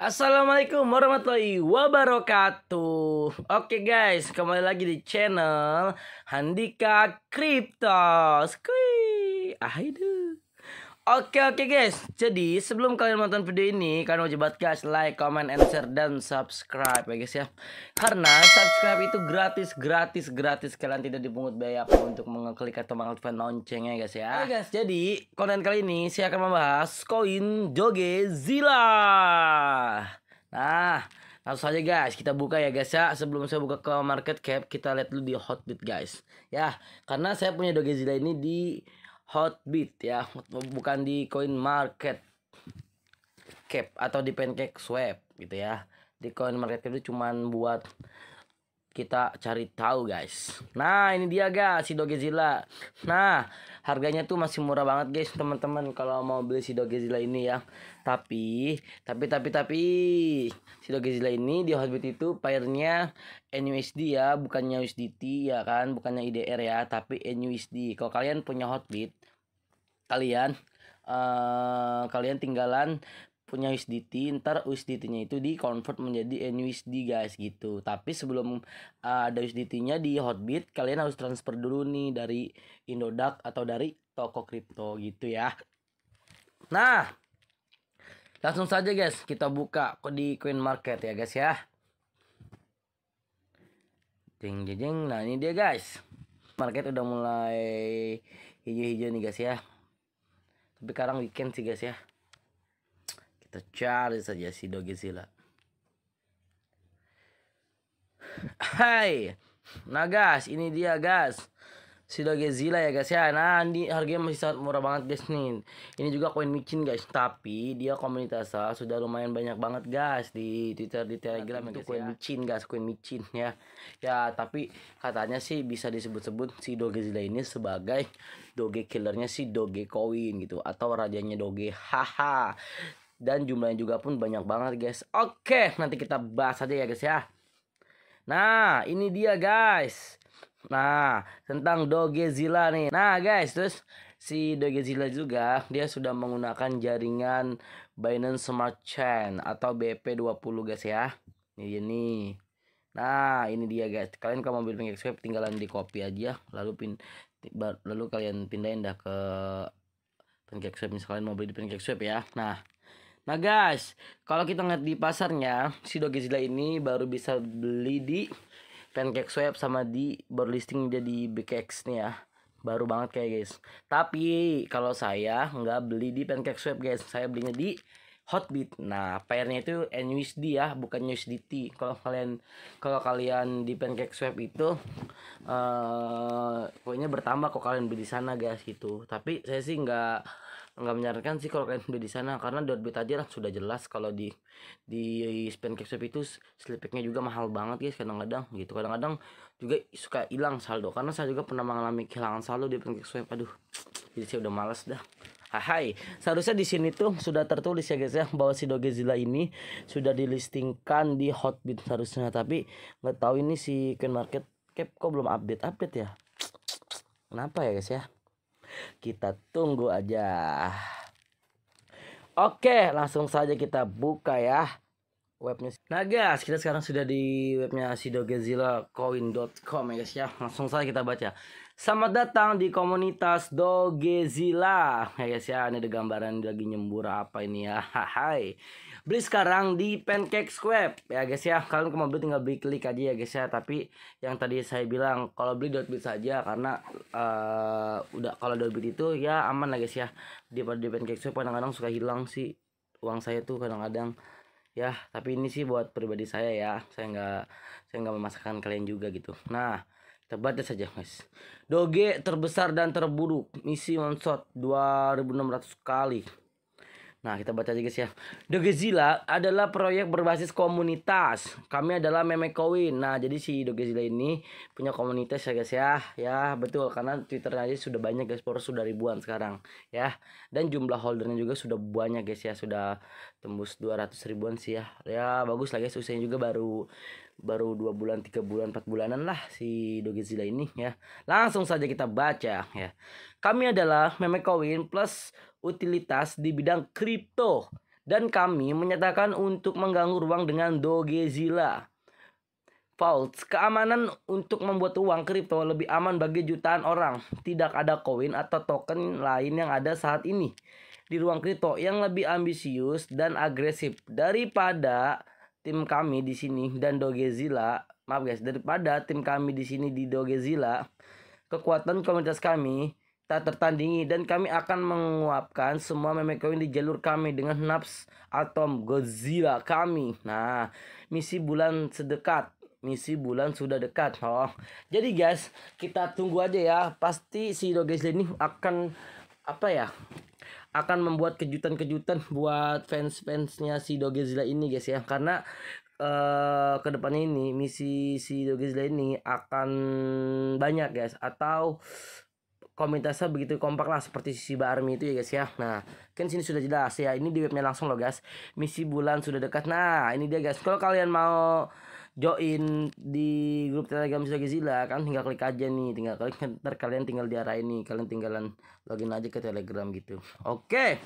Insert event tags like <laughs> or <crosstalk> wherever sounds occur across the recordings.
Assalamualaikum warahmatullahi wabarakatuh Oke guys, kembali lagi di channel Handika Cryptos Kui, ahidu Oke oke guys, jadi sebelum kalian nonton video ini, kalian wajib banget guys like, comment, and share dan subscribe ya guys ya. Karena subscribe itu gratis, gratis, gratis. Kalian tidak dipungut biaya apa untuk mengeklik atau mengaktifkan loncengnya guys ya. Oke guys, jadi konten kali ini saya akan membahas koin Zila Nah, langsung aja guys kita buka ya guys ya sebelum saya buka ke market cap kita lihat dulu di hotbit guys ya karena saya punya Dogezilla ini di Hotbit ya, <laughs> bukan di Coin Market Cap atau di Pancake Swap gitu ya. Di Coin Market itu cuman buat kita cari tahu guys nah ini dia guys si dogezilla nah harganya tuh masih murah banget guys teman-teman kalau mau beli si dogezilla ini ya tapi tapi tapi tapi si dogezilla ini di Hotbit itu pairnya NUSD ya bukannya USDT ya kan bukannya IDR ya tapi NUSD kalau kalian punya Hotbit kalian uh, kalian tinggalan punya USDT ntar USDT-nya itu di convert menjadi NUSD guys gitu tapi sebelum uh, ada USDT-nya di Hotbit kalian harus transfer dulu nih dari Indodax atau dari toko crypto gitu ya nah langsung saja guys kita buka di Coin Market ya guys ya jeng jeng jeng nah ini dia guys market udah mulai hijau-hijau nih guys ya tapi sekarang weekend sih guys ya kita cari saja si Dogezilla. Hai. Nah guys, ini dia guys. Si Dogezilla ya guys ya. Nah, ini harganya masih sangat murah banget guys nih. Ini juga koin micin guys, tapi dia komunitasnya ah, sudah lumayan banyak banget guys di Twitter, di Telegram nah, ya, itu ya. Koin micin guys, koin micin ya. Ya, tapi katanya sih bisa disebut-sebut si Dogezilla ini sebagai doge killernya si Doge koin gitu atau rajanya doge. Haha dan jumlahnya juga pun banyak banget guys oke nanti kita bahas aja ya guys ya nah ini dia guys nah tentang Dogezilla nih nah guys terus si Dogezilla juga dia sudah menggunakan jaringan Binance Smart Chain atau BP20 guys ya ini dia nih. nah ini dia guys kalian kalau mau beli pancake swap tinggalan di copy aja lalu pin lalu kalian pindahin dah ke pancake swap Kalian mau beli di pancake ya nah Nah guys, kalau kita ngeliat di pasarnya, si Dogezilla ini baru bisa beli di pancake swap sama di baru listing jadi BKX nih ya. Baru banget kayak guys. Tapi kalau saya nggak beli di pancake swap guys, saya belinya di Hotbit. Nah, pairnya itu NUSD ya, bukan USDT. Kalau kalian kalau kalian di pancake swap itu eh uh, bertambah kok kalian beli di sana guys gitu. Tapi saya sih nggak nggak menyarankan sih kalau kalian beli di sana karena dot berita aja kan lah sudah jelas kalau di di spend cash shop itu slipiknya juga mahal banget guys kadang-kadang gitu kadang-kadang juga suka hilang saldo karena saya juga pernah mengalami kehilangan saldo di pancake shop aduh jadi saya udah males dah Hai, seharusnya di sini tuh sudah tertulis ya guys ya bahwa si Dogezilla ini sudah dilistingkan di Hotbit seharusnya tapi nggak tahu ini si Coin Market Cap kok belum update update ya. Kenapa ya guys ya? Kita tunggu aja. Oke, langsung saja kita buka ya webnya nah guys kita sekarang sudah di webnya sidogezillacoin.com ya guys ya langsung saja kita baca selamat datang di komunitas dogezilla ya guys ya ini ada gambaran lagi nyembur apa ini ya hai beli sekarang di pancake square ya guys ya kalian mau beli tinggal beli klik aja ya guys ya tapi yang tadi saya bilang kalau beli dot bit saja karena uh, udah kalau dot bit itu ya aman lah guys ya di di pancake square kadang-kadang suka hilang sih uang saya tuh kadang-kadang ya tapi ini sih buat pribadi saya ya saya nggak saya nggak memasakkan kalian juga gitu nah kita baca saja guys doge terbesar dan terburuk misi one shot 2600 kali Nah, kita baca aja guys ya. The Gezilla adalah proyek berbasis komunitas. Kami adalah meme coin Nah, jadi si The Gezilla ini punya komunitas ya guys ya. Ya, betul karena Twitternya aja sudah banyak guys, followers sudah ribuan sekarang ya. Dan jumlah holdernya juga sudah banyak guys ya, sudah tembus 200 ribuan sih ya. Ya, bagus lah guys, usianya juga baru baru dua bulan tiga bulan empat bulanan lah si Dogezilla ini ya langsung saja kita baca ya kami adalah meme coin plus utilitas di bidang kripto dan kami menyatakan untuk mengganggu ruang dengan Dogezilla false keamanan untuk membuat uang kripto lebih aman bagi jutaan orang. Tidak ada koin atau token lain yang ada saat ini di ruang kripto yang lebih ambisius dan agresif daripada tim kami di sini dan Dogezilla, maaf guys, daripada tim kami di sini di Dogezilla, kekuatan komunitas kami tak tertandingi dan kami akan menguapkan semua meme koin di jalur kami dengan naps atom Godzilla kami. Nah, misi bulan sedekat misi bulan sudah dekat oh jadi guys kita tunggu aja ya pasti si Dogezilla ini akan apa ya akan membuat kejutan-kejutan <laughs> buat fans-fansnya si Dogezilla ini guys ya karena uh, eh, kedepannya ini misi si Dogezilla ini akan banyak guys atau komunitasnya begitu kompak lah seperti si Army itu ya guys ya. Nah, kan sini sudah jelas ya. Ini di webnya langsung loh guys. Misi bulan sudah dekat. Nah, ini dia guys. Kalau kalian mau join di grup telegram sudah Gizila kan tinggal klik aja nih tinggal klik ntar kalian tinggal diarahin nih kalian tinggalan login aja ke telegram gitu oke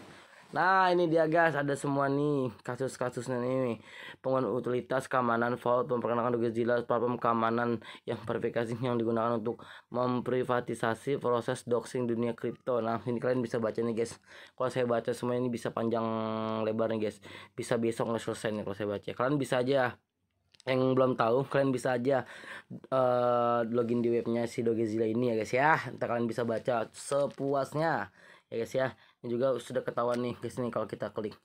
nah ini dia guys ada semua nih kasus-kasusnya ini pengguna utilitas keamanan vault memperkenalkan Gizila platform keamanan yang verifikasi yang digunakan untuk memprivatisasi proses doxing dunia kripto nah ini kalian bisa baca nih guys kalau saya baca semua ini bisa panjang lebar nih guys bisa besok nggak selesai nih kalau saya baca kalian bisa aja yang belum tahu kalian bisa aja uh, login di webnya si Dogezilla ini ya guys ya ntar kalian bisa baca sepuasnya ya guys ya ini juga sudah ketahuan nih guys nih kalau kita klik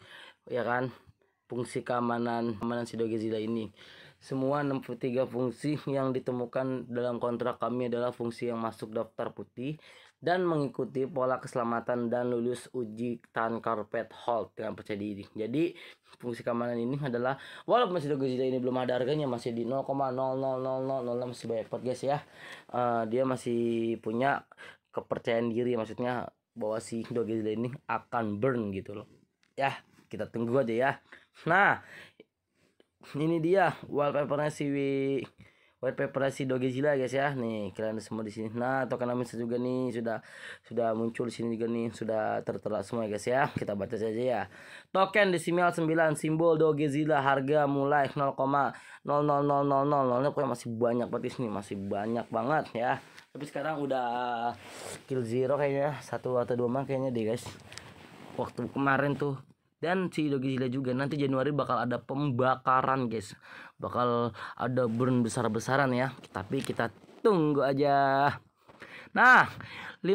ya kan fungsi keamanan keamanan si Dogezilla ini semua 63 fungsi yang ditemukan dalam kontrak kami adalah fungsi yang masuk daftar putih dan mengikuti pola keselamatan dan lulus uji tan karpet hold dengan percaya diri. Jadi fungsi keamanan ini adalah walaupun masih Gojira ini belum ada harganya masih di 0,00000 masih banyak guys ya. Uh, dia masih punya kepercayaan diri maksudnya bahwa si Dogezilla ini akan burn gitu loh. Ya, kita tunggu aja ya. Nah, ini dia wallpapernya si white preparasi dogezilla guys ya nih kalian semua di sini nah token amin juga nih sudah sudah muncul sini juga nih sudah tertera semua guys ya kita baca saja ya token desimal 9 simbol dogezilla harga mulai 0,0000 nolnya masih banyak banget nih masih banyak banget ya tapi sekarang udah kill zero kayaknya satu atau dua mah kayaknya deh guys waktu kemarin tuh dan si Dogezilla juga nanti Januari bakal ada pembakaran guys bakal ada burn besar-besaran ya tapi kita tunggu aja nah 5%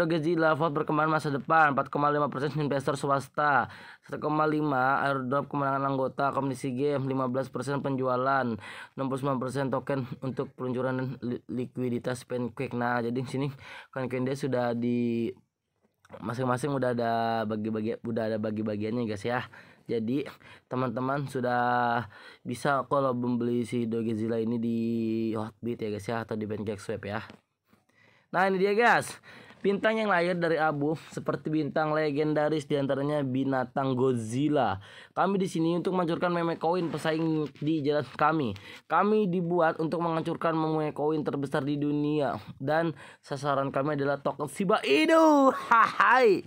Dogezilla vote perkembangan masa depan 4,5% investor swasta 1,5 airdrop kemenangan anggota komisi game 15% penjualan 69% token untuk peluncuran likuiditas pancake nah jadi sini kan dia sudah di masing-masing udah ada bagi-bagi udah ada bagi-bagiannya guys ya jadi teman-teman sudah bisa kalau membeli si Dogezilla ini di Hotbit ya guys ya atau di Pancake Swap ya nah ini dia guys Bintang yang lahir dari abu seperti bintang legendaris diantaranya binatang Godzilla. Kami di sini untuk menghancurkan meme koin pesaing di jalan kami. Kami dibuat untuk menghancurkan meme koin terbesar di dunia dan sasaran kami adalah token Shiba Inu. <laughs> Hai.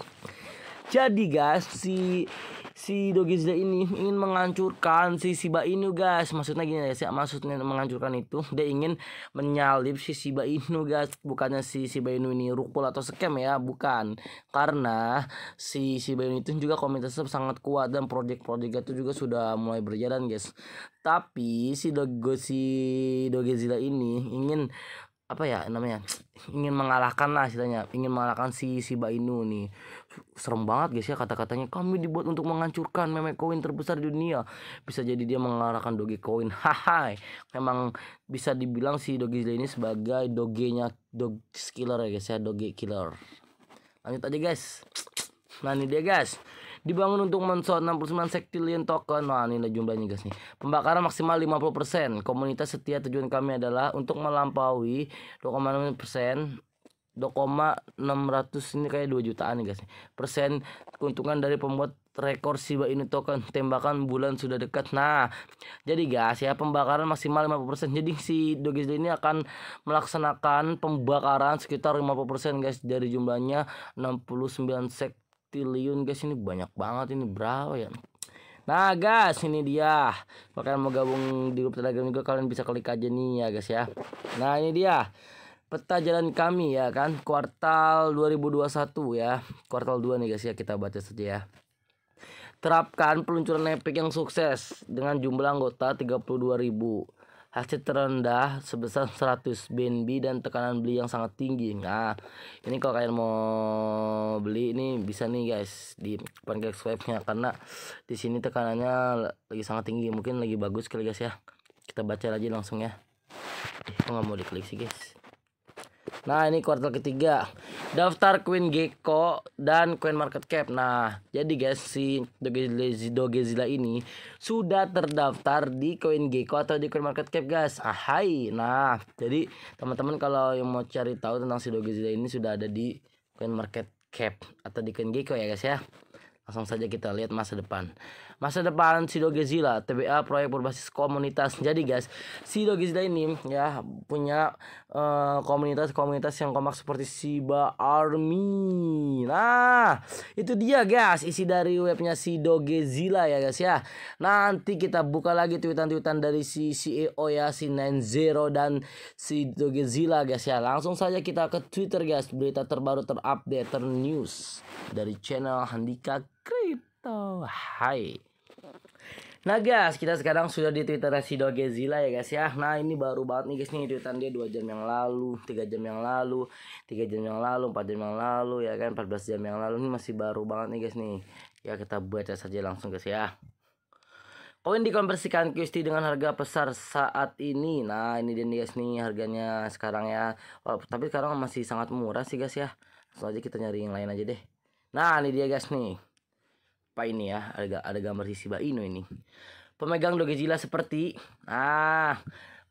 Jadi guys, si si Dogezilla ini ingin menghancurkan si siba Inu guys maksudnya gini ya maksudnya menghancurkan itu dia ingin menyalip si siba Inu guys bukannya si siba Inu ini rukul atau scam ya bukan karena si siba Inu itu juga komunitasnya sangat kuat dan proyek-proyek itu juga sudah mulai berjalan guys tapi si Dogo si Dogezilla ini ingin apa ya namanya ingin mengalahkan lah istilahnya ingin mengalahkan si siba Inu nih serem banget guys ya kata-katanya kami dibuat untuk menghancurkan meme koin terbesar di dunia bisa jadi dia mengarahkan doge koin <laughs> haha memang bisa dibilang si doge ini sebagai dogenya dog killer ya guys ya doge killer lanjut aja guys nah ini dia guys dibangun untuk mensuat 69 sektilion token nah ini jumlahnya guys nih pembakaran maksimal 50% komunitas setia tujuan kami adalah untuk melampaui 2,6% 2,600 ini kayak 2 jutaan nih guys persen keuntungan dari pembuat rekor Shiba Inu token tembakan bulan sudah dekat nah jadi guys ya pembakaran maksimal 50% jadi si doge ini akan melaksanakan pembakaran sekitar 50% guys dari jumlahnya 69 sektiliun guys ini banyak banget ini berapa ya Nah guys ini dia Kalian mau gabung di grup telegram juga Kalian bisa klik aja nih ya guys ya Nah ini dia peta jalan kami ya kan kuartal 2021 ya kuartal 2 nih guys ya kita baca saja ya terapkan peluncuran Epic yang sukses dengan jumlah anggota 32.000 hasil terendah sebesar 100 BNB dan tekanan beli yang sangat tinggi nah ini kalau kalian mau beli ini bisa nih guys di pancake swipe nya karena di sini tekanannya lagi sangat tinggi mungkin lagi bagus kali guys ya kita baca lagi langsung ya eh, nggak mau diklik sih guys Nah, ini kuartal ketiga. Daftar Queen Gecko dan Queen Market Cap. Nah, jadi guys si Dogezilla ini sudah terdaftar di Queen Gecko atau di Queen Market Cap, guys. Ahai. Nah, jadi teman-teman kalau yang mau cari tahu tentang si Dogezilla ini sudah ada di Queen Market Cap atau di Queen Gecko ya, guys ya. Langsung saja kita lihat masa depan. Masa depan Sido Gezila, TBA proyek berbasis komunitas. Jadi guys, Sido Gezila ini ya punya eh, komunitas-komunitas uh, yang kompak seperti Siba Army. Nah, itu dia guys, isi dari webnya Sido Gezila ya guys ya. Nanti kita buka lagi tweetan-tweetan dari si CEO ya, si Nine Zero dan Sido Gezila guys ya. Langsung saja kita ke Twitter guys, berita terbaru terupdate, ternews dari channel Handika kripto. Hai. Nah guys, kita sekarang sudah di Twitter si Dogezilla ya guys ya. Nah ini baru banget nih guys nih tweetan dia 2 jam yang lalu, 3 jam yang lalu, 3 jam yang lalu, 4 jam yang lalu ya kan 14 jam yang lalu ini masih baru banget nih guys nih. Ya kita buat saja langsung guys ya. Koin dikonversikan QST dengan harga besar saat ini. Nah, ini dia nih guys nih harganya sekarang ya. tapi sekarang masih sangat murah sih guys ya. Langsung aja kita nyari yang lain aja deh. Nah, ini dia guys nih. Pak ini ya, ada ada gambar sisi Inu ini. Pemegang Dogejila seperti ah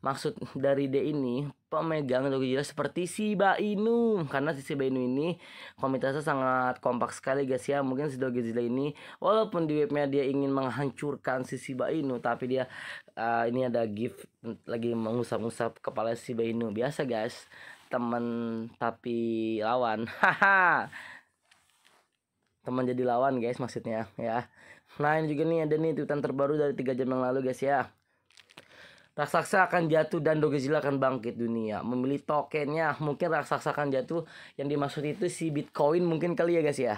maksud dari D ini pemegang Dogejila seperti Shiba Inu karena si Shiba Inu ini komunitasnya sangat kompak sekali guys ya mungkin si Dogejila ini walaupun di webnya dia ingin menghancurkan si Shiba Inu tapi dia uh, ini ada gift lagi mengusap-usap kepala Shiba Inu biasa guys teman tapi lawan <laughs> haha teman jadi lawan guys maksudnya ya nah ini juga nih ada nih tweetan terbaru dari tiga jam yang lalu guys ya Raksasa akan jatuh dan Dogezilla akan bangkit dunia. Memilih tokennya, mungkin raksasa akan jatuh. Yang dimaksud itu si Bitcoin mungkin kali ya guys ya.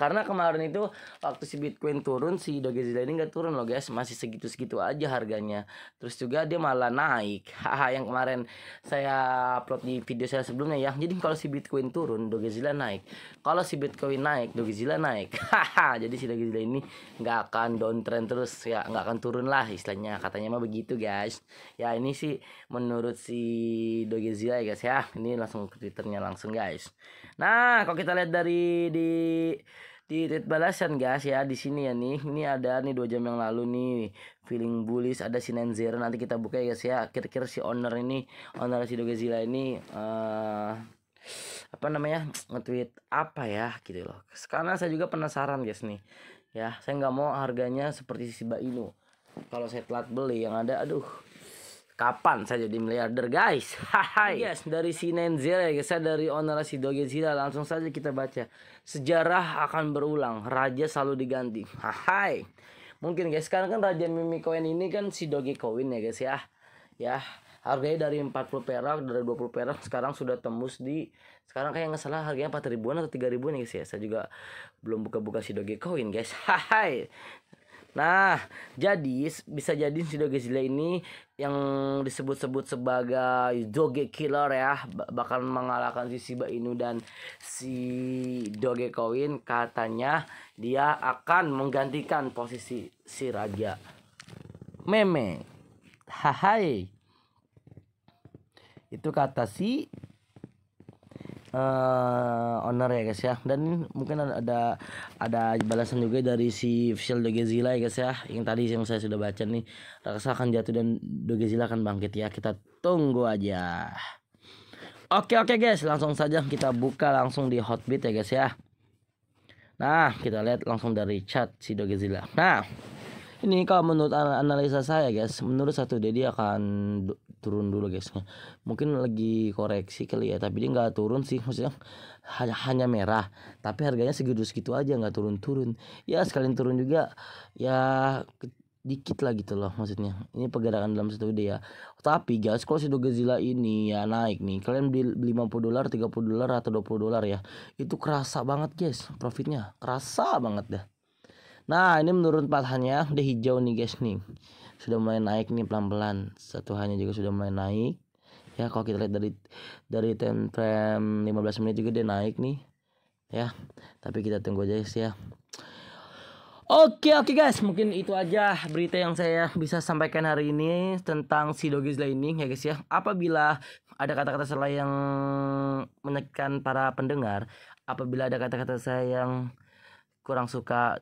Karena kemarin itu waktu si Bitcoin turun, si Dogezilla ini nggak turun loh guys. Masih segitu-segitu aja harganya. Terus juga dia malah naik. Haha yang kemarin saya upload di video saya sebelumnya ya. Jadi kalau si Bitcoin turun, Dogezilla naik. Kalau si Bitcoin naik, Dogezilla naik. <laughs> Haha jadi si Dogezilla ini nggak akan downtrend terus ya. Nggak akan turun lah istilahnya. Katanya mah begitu guys guys ya ini sih menurut si Dogezilla ya guys ya ini langsung ke twitternya langsung guys nah kalau kita lihat dari di di tweet balasan guys ya di sini ya nih ini ada nih dua jam yang lalu nih feeling bullish ada si Nenzer nanti kita buka ya guys ya kira-kira si owner ini owner si Dogezilla ini uh, apa namanya nge-tweet apa ya gitu loh karena saya juga penasaran guys nih ya saya nggak mau harganya seperti si Inu kalau saya telat beli yang ada aduh kapan saya jadi miliarder guys <laughs> Hai yes dari si Nenzel ya guys dari owner si Dogezilla langsung saja kita baca sejarah akan berulang raja selalu diganti <laughs> Hai mungkin guys sekarang kan raja mimi Coin ini kan si Dogecoin ya guys ya ya harganya dari 40 perak dari 20 perak sekarang sudah tembus di sekarang kayak nggak salah harganya 4 ribuan atau 3 ribuan ya guys ya saya juga belum buka-buka si Dogecoin guys <laughs> Hai Nah, jadi bisa jadi si Dogezilla ini yang disebut-sebut sebagai Doge Killer ya bakal mengalahkan si Shiba Inu dan si Doge Coin katanya dia akan menggantikan posisi si Raja Meme. Hai. Itu kata si uh, owner ya guys ya dan mungkin ada ada, balasan juga dari si official Dogezilla ya guys ya yang tadi yang saya sudah baca nih raksasa akan jatuh dan Dogezilla akan bangkit ya kita tunggu aja Oke oke guys langsung saja kita buka langsung di Hotbit ya guys ya Nah kita lihat langsung dari chat si Dogezilla Nah ini kalau menurut analisa saya guys menurut satu dia akan turun dulu guys ya. mungkin lagi koreksi kali ya tapi dia nggak turun sih <laughs> maksudnya hanya hanya merah tapi harganya segitu segitu aja nggak turun turun ya sekalian turun juga ya dikit lah gitu loh maksudnya ini pergerakan dalam satu day ya tapi guys kalau si Dogezilla ini ya naik nih kalian beli 50 dolar 30 dolar atau 20 dolar ya itu kerasa banget guys profitnya kerasa banget dah Nah ini menurun patahannya udah hijau nih guys nih Sudah mulai naik nih pelan-pelan Satu hanya juga sudah mulai naik Ya kalau kita lihat dari dari time frame 15 menit juga dia naik nih Ya tapi kita tunggu aja guys ya Oke oke guys mungkin itu aja berita yang saya bisa sampaikan hari ini tentang si Dogizla ini ya guys ya Apabila ada kata-kata salah yang menekan para pendengar apabila ada kata-kata saya yang kurang suka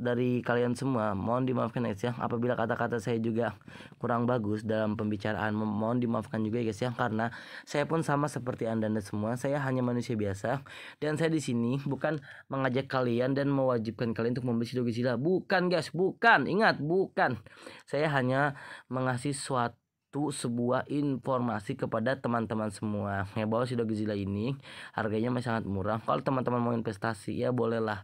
dari kalian semua mohon dimaafkan ya guys ya apabila kata-kata saya juga kurang bagus dalam pembicaraan mohon dimaafkan juga ya guys ya karena saya pun sama seperti anda, dan semua saya hanya manusia biasa dan saya di sini bukan mengajak kalian dan mewajibkan kalian untuk membeli dogisila bukan guys bukan ingat bukan saya hanya mengasih suatu itu sebuah informasi kepada teman-teman semua ya bahwa Sidogizila ini harganya masih sangat murah kalau teman-teman mau investasi ya bolehlah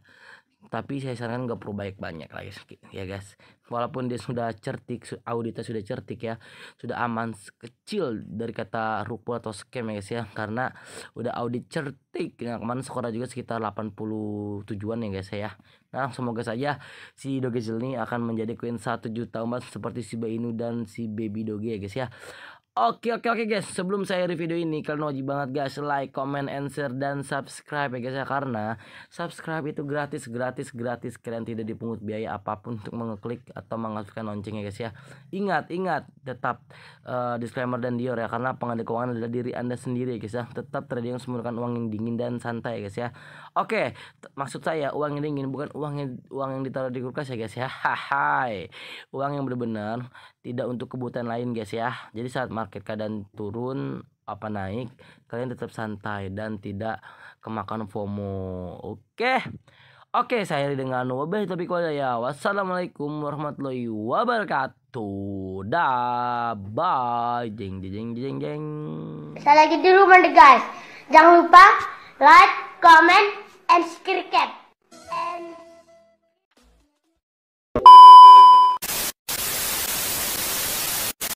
tapi saya sarankan nggak perlu baik banyak lagi, ya, guys ya guys walaupun dia sudah cerdik audita sudah cerdik ya sudah aman kecil dari kata rupu atau scam ya guys ya karena udah audit cerdik nah kemarin skornya juga sekitar 80 tujuan ya guys ya nah semoga saja si doge ini akan menjadi queen satu juta umat seperti si Bainu dan si baby doge ya guys ya Oke oke oke guys, sebelum saya review ini kalian wajib banget guys like, comment, answer dan subscribe ya guys ya karena subscribe itu gratis gratis gratis kalian tidak dipungut biaya apapun untuk mengeklik atau mengaktifkan lonceng ya guys ya. Ingat ingat tetap uh, disclaimer dan dior ya karena pengadil keuangan adalah diri Anda sendiri ya guys ya. Tetap trading yang semurkan uang yang dingin dan santai ya guys ya. Oke, maksud saya uang yang dingin bukan uang yang uang yang ditaruh di kulkas ya guys ya. <laughs> Hahaha. Uang yang benar-benar tidak untuk kebutuhan lain guys ya. Jadi saat market keadaan turun apa naik kalian tetap santai dan tidak kemakan FOMO oke okay. oke okay, saya dengan wabah tapi ya wassalamualaikum warahmatullahi wabarakatuh dah bye jeng jeng jeng jeng saya lagi di rumah guys jangan lupa like comment and subscribe